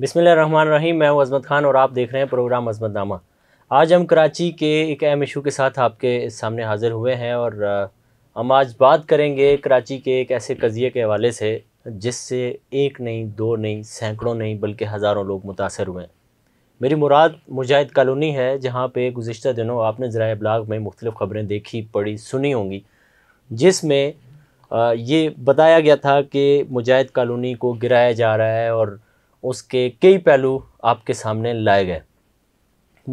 बिसमिल्ल रहीम मैं अजमत खान और आप देख रहे हैं प्रोग्राम अजमत नामा आज हम कराची के एक अहम इशू के साथ आपके सामने हाज़िर हुए हैं और हम आज बात करेंगे कराची के एक ऐसे कज़िए के हवाले से जिससे एक नहीं दो नहीं सैकड़ों नहीं बल्कि हज़ारों लोग मुतासर हुए हैं मेरी मुराद मुजाहिद कॉलोनी है जहाँ पर गुज्त दिनों आपने ज़रा ब्लाग में मुख्तलिफ़ ख़बरें देखी पढ़ी सुनी होंगी जिसमें ये बताया गया था कि मुजाहिद कॉलोनी को गिराया जा रहा है और उसके कई पहलू आपके सामने लाए गए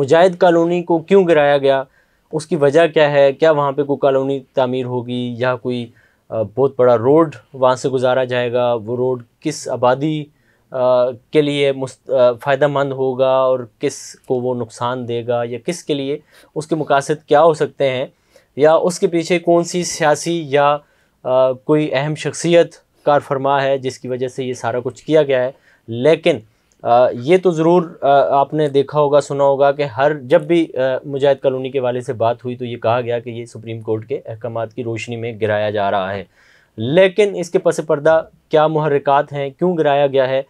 मुजाहिद कॉलोनी को क्यों गिराया गया उसकी वजह क्या है क्या वहाँ पे कोई कॉलोनी तामीर होगी या कोई बहुत बड़ा रोड वहाँ से गुजारा जाएगा वो रोड किस आबादी के लिए फ़ायदा मंद होगा और किस को वो नुकसान देगा या किस के लिए उसके मुकासद क्या हो सकते हैं या उसके पीछे कौन सी सियासी या कोई अहम शख्सियत कार फरमा है जिसकी वजह से ये सारा कुछ किया गया है लेकिन ये तो ज़रूर आपने देखा होगा सुना होगा कि हर जब भी मुजाहिद कॉलोनी के वाले से बात हुई तो ये कहा गया कि ये सुप्रीम कोर्ट के अहकाम की रोशनी में गिराया जा रहा है लेकिन इसके पस पर्दा क्या महरक़ात हैं क्यों गिराया गया है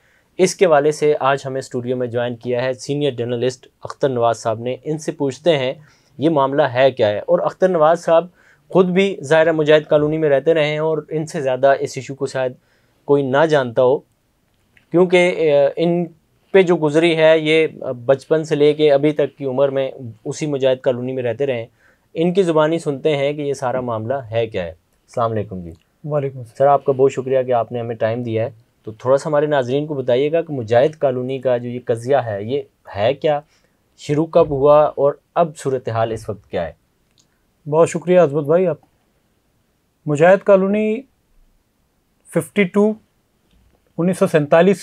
इसके वाले से आज हमें स्टूडियो में ज्वाइन किया है सीनियर जर्नलिस्ट अख्तर नवाज़ साहब ने इनसे पूछते हैं ये मामला है क्या है और अख्तर नवाज़ साहब ख़ुद भी ज़ाहिर मुजाहिद कॉलोनी में रहते रहे हैं और इनसे ज़्यादा इस इशू को शायद कोई ना जानता हो क्योंकि इन पे जो गुजरी है ये बचपन से लेके अभी तक की उम्र में उसी मुजाहिद कॉलोनी में रहते रहे इनकी ज़ुबानी सुनते हैं कि ये सारा मामला है क्या है अलमेकम जी वालेकुम सर आपका बहुत शुक्रिया कि आपने हमें टाइम दिया है तो थोड़ा सा हमारे नाजरन को बताइएगा कि मुजाहिद कॉलोनी का जो ये कज़िया है ये है क्या शुरू कब हुआ और अब सूरत हाल इस वक्त क्या है बहुत शुक्रिया अजमत भाई आप मुजाहिद कॉलोनी 52 उन्नीस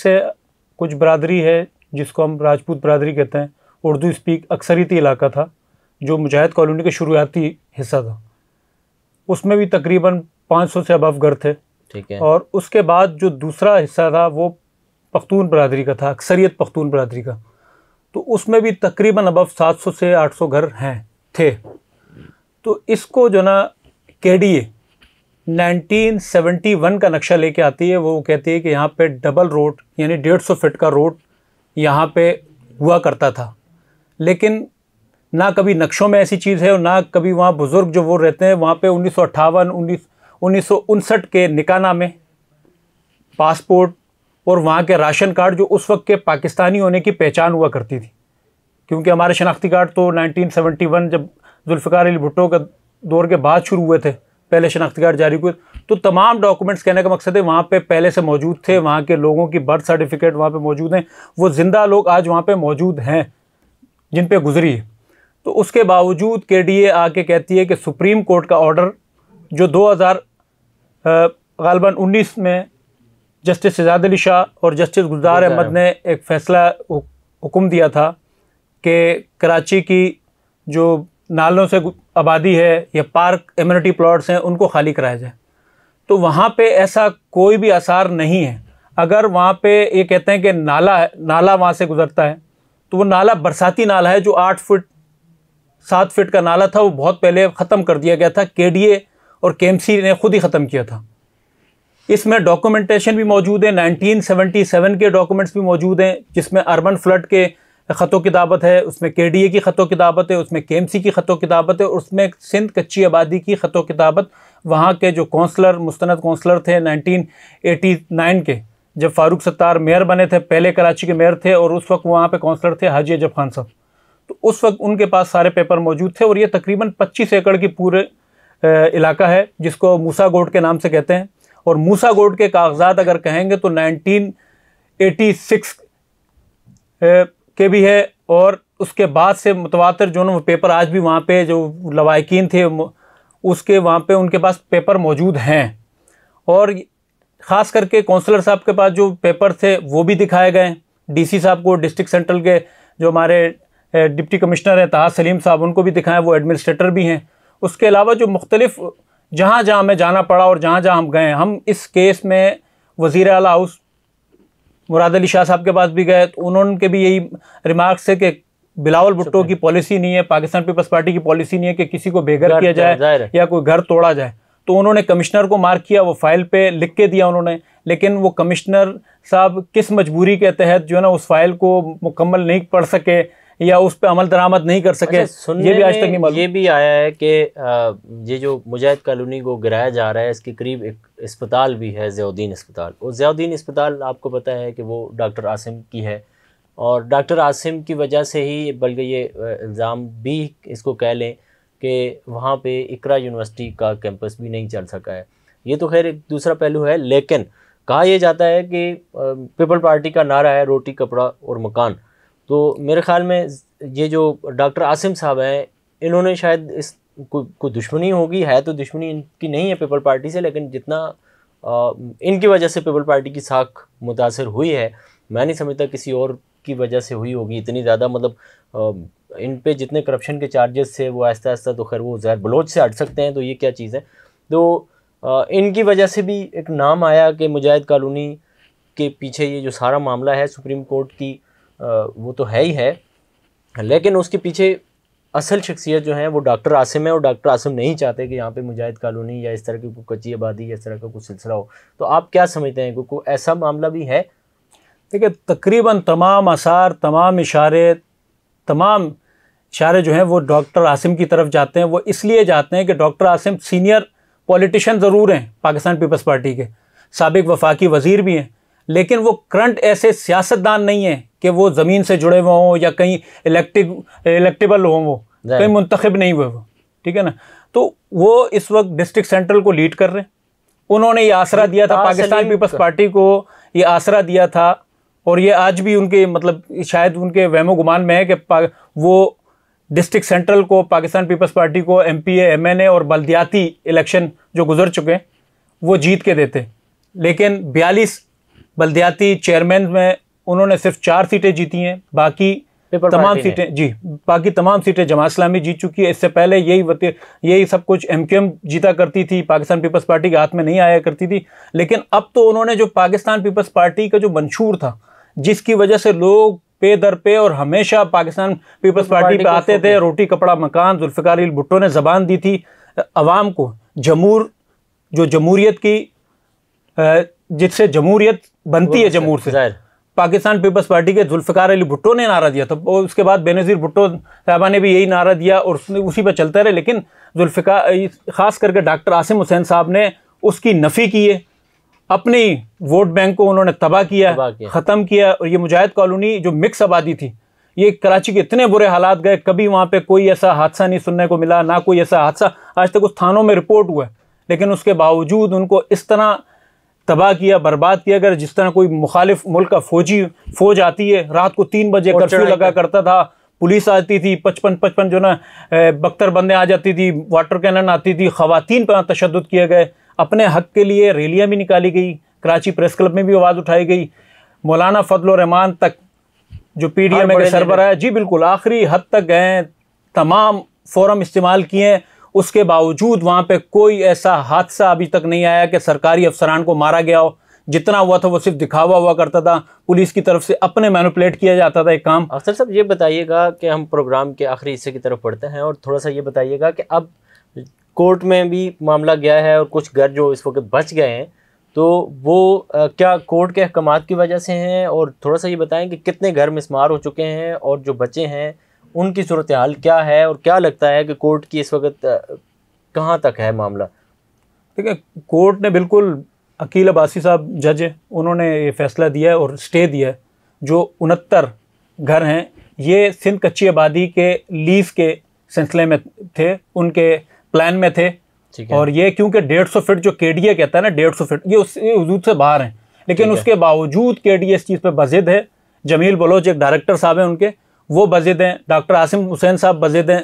से कुछ बरदरी है जिसको हम राजपूत बरदरी कहते हैं उर्दू स्पीक अक्सरीती इलाका था जो मुजाहिद कॉलोनी का शुरुआती हिस्सा था उसमें भी तकरीबन 500 से अबव घर थे ठीक है और उसके बाद जो दूसरा हिस्सा था वो पख्तून बरदरी का था अक्सरियत पख्तून बरदरी का तो उसमें भी तकरीबन अबव 700 से 800 घर हैं थे तो इसको जो ना के डी ए 1971 का नक्शा लेके आती है वो कहती है कि यहाँ पे डबल रोड यानी 150 फीट का रोड यहाँ पे हुआ करता था लेकिन ना कभी नक्शों में ऐसी चीज़ है और ना कभी वहाँ बुज़ुर्ग जो वो रहते हैं वहाँ पे उन्नीस सौ अट्ठावन उन्नीस उन्नीस के निकाना में पासपोर्ट और वहाँ के राशन कार्ड जो उस वक्त के पाकिस्तानी होने की पहचान हुआ करती थी क्योंकि हमारे शनाख्ती कार्ड तो 1971 जब जुल्फ़ार अली भुट्टो का दौर के बाद शुरू हुए थे पहले शनाख्त कार्ड जारी हुए तो तमाम डॉक्यूमेंट्स कहने का मकसद है वहाँ पे पहले से मौजूद थे वहाँ के लोगों की बर्थ सर्टिफिकेट वहाँ पे मौजूद हैं वो ज़िंदा लोग आज वहाँ पे मौजूद हैं जिन पे गुजरी है तो उसके बावजूद के डी ए आके कहती है कि सुप्रीम कोर्ट का ऑर्डर जो दो हज़ार गालबा उन्नीस में जस्टिस शजाद अली शाह और जस्टिस गुलजार अहमद ने एक फ़ैसला हुक्म दिया था कि कराची की जो नालों से आबादी है या पार्क एम्यूनिटी प्लॉट्स हैं उनको खाली कराया जाए तो वहाँ पे ऐसा कोई भी आसार नहीं है अगर वहाँ पे ये कहते हैं कि नाला है नाला वहाँ से गुज़रता है तो वो नाला बरसाती नाला है जो आठ फुट सात फिट का नाला था वो बहुत पहले ख़त्म कर दिया गया था के और के ने ख़ुद ही ख़त्म किया था इसमें डॉक्यूमेंटेशन भी मौजूद है 1977 के डॉक्यूमेंट्स भी मौजूद हैं जिसमें अर्बन फ्लड के ख़त किताबत है उसमें के डी ए की की किताबत है उसमें के एम सी की ख़त दावत है और उसमें सिंध कच्ची आबादी की ख़त दावत वहाँ के जो कौंसलर मुस्ंद कौंसलर थे नाइनटीन एटी नाइन के जब फ़ारूक सत्तार मेयर बने थे पहले कराची के मेयर थे और उस वक्त वहाँ पे कौंसलर थे हाजी अजब खान साहब तो उस वक्त उनके पास सारे पेपर मौजूद थे और ये तकरीबन पच्चीस एकड़ की पूरे इलाका है जिसको मूसा गोट के नाम से कहते हैं और मूसा गोट के कागजात अगर कहेंगे तो एटी सिक्स के भी है और उसके बाद से मुतवातर जो ना पेपर आज भी वहाँ पे जो लवाकिन थे उसके वहाँ पे उनके पास पेपर मौजूद हैं और ख़ास करके कौंसलर साहब के पास जो पेपर थे वो भी दिखाए गए डीसी साहब को डिस्ट्रिक्ट सेंट्रल के जो हमारे डिप्टी कमिश्नर हैं तहा सलीम साहब उनको भी दिखाएं वो एडमिनिस्ट्रेटर भी हैं उसके अलावा जो मुख्तलिफ जहाँ जहाँ हमें जाना पड़ा और जहाँ जहाँ हम गए हम इस केस में वज़ी अला हाउस मुराद अली शाह साहब के पास भी गए तो उन्होंने भी यही रिमार्क्स है कि बिलावल भुट्टो अच्छा। की पॉलिसी नहीं है पाकिस्तान पीपल्स पार्टी की पॉलिसी नहीं है कि किसी को बेघर किया जाए या कोई घर तोड़ा जाए तो उन्होंने कमिश्नर को मार्क किया वो फाइल पे लिख के दिया उन्होंने लेकिन वो कमिश्नर साहब किस मजबूरी के तहत जो है ना उस फाइल को मुकम्मल नहीं पढ़ सके या उस पर अमल दरामद नहीं कर सके अच्छा, ये भी आज तक नहीं मालूम ये भी आया है कि ये जो मुजाहिद कॉलोनी को गिराया जा रहा है इसके करीब एक अस्पताल भी है जयाउद्दीन अस्पताल और जयाउद्दीन अस्पताल आपको पता है कि वो डॉक्टर आसिम की है और डॉक्टर आसिम की वजह से ही बल्कि ये इल्ज़ाम भी इसको कह लें कि वहाँ पे इकरा यूनिवर्सिटी का कैंपस भी नहीं चल सका है ये तो खैर एक दूसरा पहलू है लेकिन कहा यह जाता है कि पीपल पार्टी का नारा है रोटी कपड़ा और मकान तो मेरे ख्याल में ये जो डॉक्टर आसिम साहब हैं इन्होंने शायद इस को, को दुश्मनी होगी है तो दुश्मनी इनकी नहीं है पीपल पार्टी से लेकिन जितना इनकी वजह से पीपल पार्टी की साख मुतासर हुई है मैं नहीं समझता किसी और की वजह से हुई होगी इतनी ज़्यादा मतलब इन पे जितने करप्शन के चार्जेस थे वो आहिस्ता आहिस्ता तो खैर वो ज़हर बलोच से हट सकते हैं तो ये क्या चीज़ है तो इनकी वजह से भी एक नाम आया कि मुजाहिद कॉलोनी के पीछे ये जो सारा मामला है सुप्रीम कोर्ट की वो तो है ही है लेकिन उसके पीछे असल शख्सियत जो है वो डॉक्टर आसिम है और डॉक्टर आसिम नहीं चाहते कि यहाँ पे मुजाहिद कॉलोनी या इस तरह की कोई कच्ची आबादी या इस तरह का कोई सिलसिला हो तो आप क्या समझते हैं क्योंकि ऐसा मामला भी है देखिए तकरीबन तमाम आसार तमाम इशारे तमाम इशारे जो हैं वो डॉक्टर आसिम की तरफ जाते हैं वो इसलिए जाते हैं कि डॉक्टर आसिम सीनियर पॉलिटिशन ज़रूर हैं पाकिस्तान पीपल्स पार्टी के सबक वफाकी वज़ीर भी हैं लेकिन वो करंट ऐसे सियासतदान नहीं है कि वो ज़मीन से जुड़े हुए हों या कहीं इलेक्टिव इलेक्टेबल हों वो कहीं मुंतखब नहीं हुए वो ठीक है ना तो वो इस वक्त डिस्ट्रिक्ट सेंट्रल को लीड कर रहे हैं उन्होंने ये आसरा दिया था हाँ, पाकिस्तान पीपल्स पार्टी को ये आसरा दिया था और ये आज भी उनके मतलब शायद उनके वहमो गुमान में है कि वो डिस्ट्रिक्ट सेंट्रल को पाकिस्तान पीपल्स पार्टी को M P M N A और बल्दियाती इलेक्शन जो गुजर चुके हैं वो जीत के देते लेकिन बयालीस बल्दियाती चेयरमैन में उन्होंने सिर्फ चार सीटें जीती हैं बाकी तमाम सीटें जी बाकी तमाम सीटें जमात इस्लामी जीत चुकी है इससे पहले यही यही सब कुछ एम क्यू एम जीता करती थी पाकिस्तान पीपल्स पार्टी के हाथ में नहीं आया करती थी लेकिन अब तो उन्होंने जो पाकिस्तान पीपल्स पार्टी का जो मंशूर था जिसकी वजह से लोग पे दर पे और हमेशा पाकिस्तान पीपल्स पार्टी पे आते थे रोटी कपड़ा मकान जुल्फ़िकार भुट्टो ने जबान दी थी अवाम को जमूर जो जमूरीत की जिससे जमूरीत बनती है जमूर अच्छा, से पाकिस्तान पीपल्स पार्टी के जुल्फकार अली भुट्टो ने नारा दिया था और उसके बाद बेनज़ीर भुट्टो साहबा ने भी यही नारा दिया और उसने उसी पर चलते रहे लेकिन जुल्फिकार ख़ास करके डॉक्टर आसिम हुसैन साहब ने उसकी नफ़ी की है अपनी वोट बैंक को उन्होंने तबाह किया, तबा किया। ख़त्म किया और ये मुजाहिद कॉलोनी जो मिक्स आबादी थी ये कराची के इतने बुरे हालात गए कभी वहाँ पर कोई ऐसा हादसा नहीं सुनने को मिला ना कोई ऐसा हादसा आज तक उस थानों में रिपोर्ट हुआ लेकिन उसके बावजूद उनको इस तरह तबाह किया बर्बाद किया अगर जिस तरह कोई मुखालिफ मुल्क का फौजी फौज आती है रात को तीन बजे कर्फ्यू लगा करता था पुलिस आती थी पचपन पचपन जो ना बख्तर बंदे आ जाती थी वाटर कैनन आती थी खातन पर तशद किए गए अपने हक के लिए रैलियाँ भी निकाली गई कराची प्रेस क्लब में भी आवाज़ उठाई गई मौलाना फजलरहमान तक जो पी डी एम ए सरबरा जी बिल्कुल आखिरी हद तक गए तमाम फोरम इस्तेमाल किए उसके बावजूद वहाँ पे कोई ऐसा हादसा अभी तक नहीं आया कि सरकारी अफसरान को मारा गया हो जितना हुआ था वो सिर्फ दिखावा हुआ करता था पुलिस की तरफ से अपने मैनुपलेट किया जाता था एक काम अक्सर साहब ये बताइएगा कि हम प्रोग्राम के आखिरी हिस्से की तरफ पढ़ते हैं और थोड़ा सा ये बताइएगा कि अब कोर्ट में भी मामला गया है और कुछ घर जो इस वक्त बच गए हैं तो वो आ, क्या कोर्ट के अहकाम की वजह से हैं और थोड़ा सा ये बताएं कि कितने घर मिसमार हो चुके हैं और जो बचे हैं उनकी सूरत हाल क्या है और क्या लगता है कि कोर्ट की इस वक्त कहाँ तक है मामला देखिए कोर्ट ने बिल्कुल अकील अबासी साहब जज हैं उन्होंने ये फैसला दिया और स्टे दिया है जो उनहत्तर घर हैं ये सिंध कच्ची आबादी के लीज के सिलसिले में थे उनके प्लान में थे और ये क्योंकि डेढ़ सौ फिट जो के डी ए कहता है ना डेढ़ सौ फिट ये उस वजूद से बाहर हैं लेकिन उसके बावजूद के डी ए इस चीज़ पर बजिद है जमील बलोच एक डायरेक्टर साहब हैं उनके वो बजेदें डॉक्टर आसिम हुसैन साहब बजेदें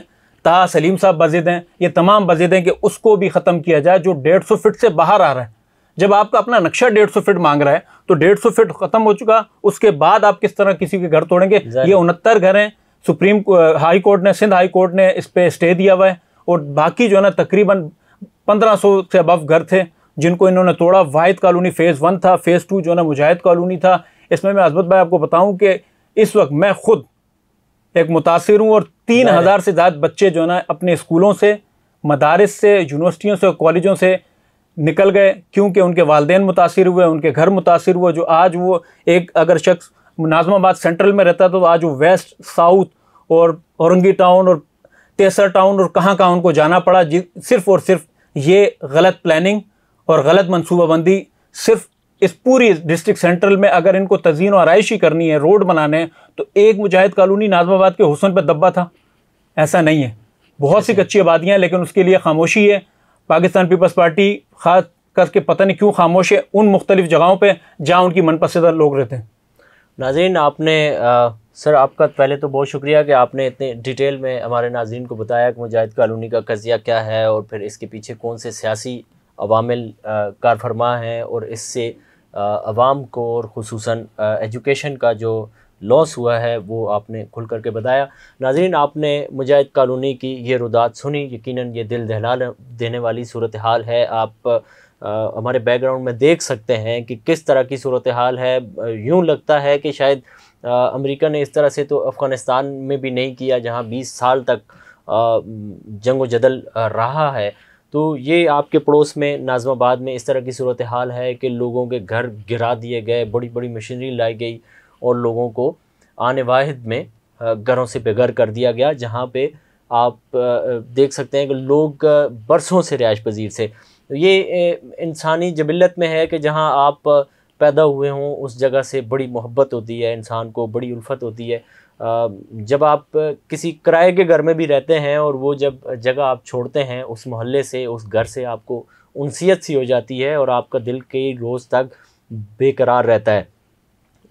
ता सलीम साहब बजेदें ये तमाम बजेदें कि उसको भी ख़त्म किया जाए जो डेढ़ सौ फिट से बाहर आ रहा है जब आपका अपना नक्शा डेढ़ सौ फिट मांग रहा है तो डेढ़ सौ फिट ख़त्म हो चुका उसके बाद आप किस तरह किसी के घर तोड़ेंगे ये उनहत्तर घर हैं सुप्रीम हाई कोर्ट ने सिंध हाई कोर्ट ने इस पर स्टे दिया हुआ है और बाकी जो है ना तकरीबन सौ से अबव घर थे जिनको इन्होंने तोड़ा वाहिद कॉलोनी फ़ेज़ वन था फ़ेज़ टू जो है ना मुजाहिद कॉलोनी था इसमें मैं अजमत भाई आपको बताऊँ कि इस वक्त मैं खुद एक मुतासर हूँ और तीन हज़ार से ज़्यादा बच्चे जो है ना अपने स्कूलों से मदारस से यूनिवर्सिटियों से और कॉलेजों से निकल गए क्योंकि उनके वालदेन मुतासर हुए उनके घर मुतासर हुए जो आज वो एक अगर शख्स नाजमाबाद सेंट्रल में रहता था तो आज वो वेस्ट साउथ और औरंगी टाउन और तेसर टाउन और कहाँ कहाँ उनको जाना पड़ा सिर्फ़ और सिर्फ ये गलत प्लानिंग और गलत मनसूबाबंदी सिर्फ इस पूरी डिस्ट्रिक्ट सेंट्रल में अगर इनको तजीन और आयशी करनी है रोड बनाने हैं तो एक मुजाहिद कॉलोनी नाजमाबाद के हुसन पर दब्बा था ऐसा नहीं है बहुत सी कच्ची आबादियाँ लेकिन उसके लिए खामोशी है पाकिस्तान पीपल्स पार्टी खास करके पता नहीं क्यों खामोश है उन मुख्तलिफ जगहों पर जहाँ उनकी मनपसंद लोग रहते हैं नाजीन आपने आ, सर आपका पहले तो बहुत शुक्रिया कि आपने इतने डिटेल में हमारे नाजीन को बताया कि मुजाहिद कॉलोनी का कजिया क्या है और फिर इसके पीछे कौन से सियासी अवामिल कार फरमा हैं और इससे आवाम को और खसूस एजुकेशन का जो लॉस हुआ है वो आपने खुल करके बताया नाजरीन आपने मुजाहिद कॉलोनी की ये रुदात सुनी यकीनन ये दिल दहला देने वाली सूरत हाल है आप आ, हमारे बैकग्राउंड में देख सकते हैं कि किस तरह की सूरत हाल है यूँ लगता है कि शायद अमेरिका ने इस तरह से तो अफ़गानिस्तान में भी नहीं किया जहाँ बीस साल तक जंग जदल रहा है तो ये आपके पड़ोस में नाजमाबाद में इस तरह की सूरत हाल है कि लोगों के घर गिरा दिए गए बड़ी बड़ी मशीनरी लाई गई और लोगों को आने वाहिद में घरों से बेघर कर दिया गया जहाँ पे आप देख सकते हैं कि लोग बरसों से रिहाइश पजीर से ये इंसानी जबिलत में है कि जहाँ आप पैदा हुए हों उस जगह से बड़ी मोहब्बत होती है इंसान को बड़ी उल्फत होती है जब आप किसी किराए के घर में भी रहते हैं और वो जब जगह आप छोड़ते हैं उस मोहल्ले से उस घर से आपको उनसीयत सी हो जाती है और आपका दिल कई रोज़ तक बेकरार रहता है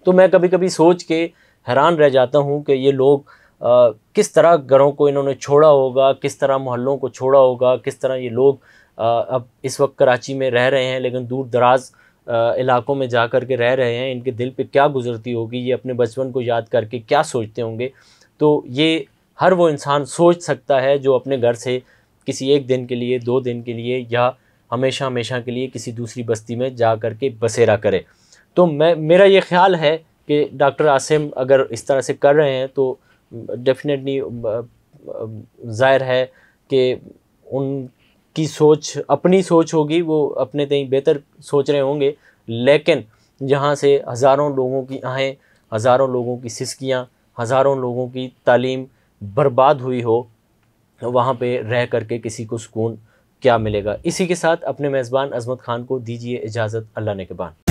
तो मैं कभी कभी सोच के हैरान रह जाता हूँ कि ये लोग आ, किस तरह घरों को इन्होंने छोड़ा होगा किस तरह मोहल्लों को छोड़ा होगा किस तरह ये लोग आ, अब इस वक्त कराची में रह रहे हैं लेकिन दूर दराज इलाकों में जा कर के रह रहे हैं इनके दिल पे क्या गुजरती होगी ये अपने बचपन को याद करके क्या सोचते होंगे तो ये हर वो इंसान सोच सकता है जो अपने घर से किसी एक दिन के लिए दो दिन के लिए या हमेशा हमेशा के लिए किसी दूसरी बस्ती में जा कर के बसेरा करे तो मैं मेरा ये ख्याल है कि डॉक्टर आसिम अगर इस तरह से कर रहे हैं तो डेफिनेटली ज़ाहिर है कि उन की सोच अपनी सोच होगी वो अपने कहीं बेहतर सोच रहे होंगे लेकिन जहाँ से हज़ारों लोगों की आहें हज़ारों लोगों की सिसकियाँ हज़ारों लोगों की तालीम बर्बाद हुई हो वहाँ पे रह कर के किसी को सुकून क्या मिलेगा इसी के साथ अपने मेज़बान अजमत ख़ान को दीजिए इजाज़त अल्लाह ने के बाद